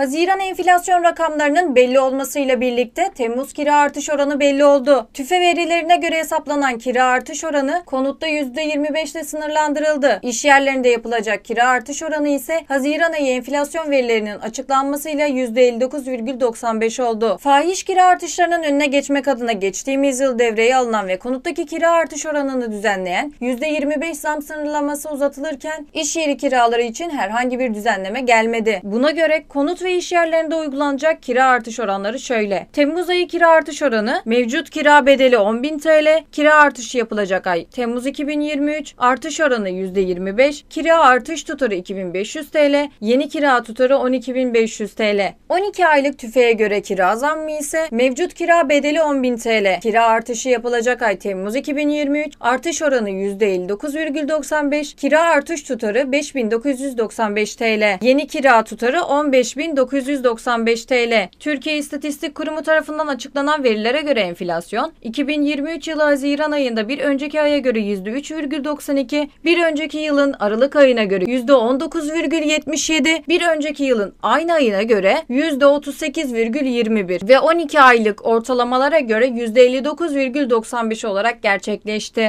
Haziran enflasyon rakamlarının belli olmasıyla birlikte Temmuz kira artış oranı belli oldu. TÜFE verilerine göre hesaplanan kira artış oranı konutta %25 ile sınırlandırıldı. İş yerlerinde yapılacak kira artış oranı ise Haziran ayı enflasyon verilerinin açıklanmasıyla %59,95 oldu. Fahiş kira artışlarının önüne geçmek adına geçtiğimiz yıl devreye alınan ve konuttaki kira artış oranını düzenleyen %25 zam sınırlaması uzatılırken iş yeri kiraları için herhangi bir düzenleme gelmedi. Buna göre konut ve ve iş yerlerinde uygulanacak kira artış oranları şöyle. Temmuz ayı kira artış oranı mevcut kira bedeli 10.000 TL, kira artışı yapılacak ay Temmuz 2023, artış oranı %25, kira artış tutarı 2500 TL, yeni kira tutarı 12.500 TL. 12 aylık tüfeğe göre kira zammı ise mevcut kira bedeli 10.000 TL, kira artışı yapılacak ay Temmuz 2023, artış oranı %59,95, kira artış tutarı 5.995 TL, yeni kira tutarı 15.000 1995 TL. Türkiye İstatistik Kurumu tarafından açıklanan verilere göre enflasyon 2023 yılı Haziran ayında bir önceki aya göre %3,92, bir önceki yılın Aralık ayına göre %19,77, bir önceki yılın aynı ayına göre %38,21 ve 12 aylık ortalamalara göre %59,95 olarak gerçekleşti.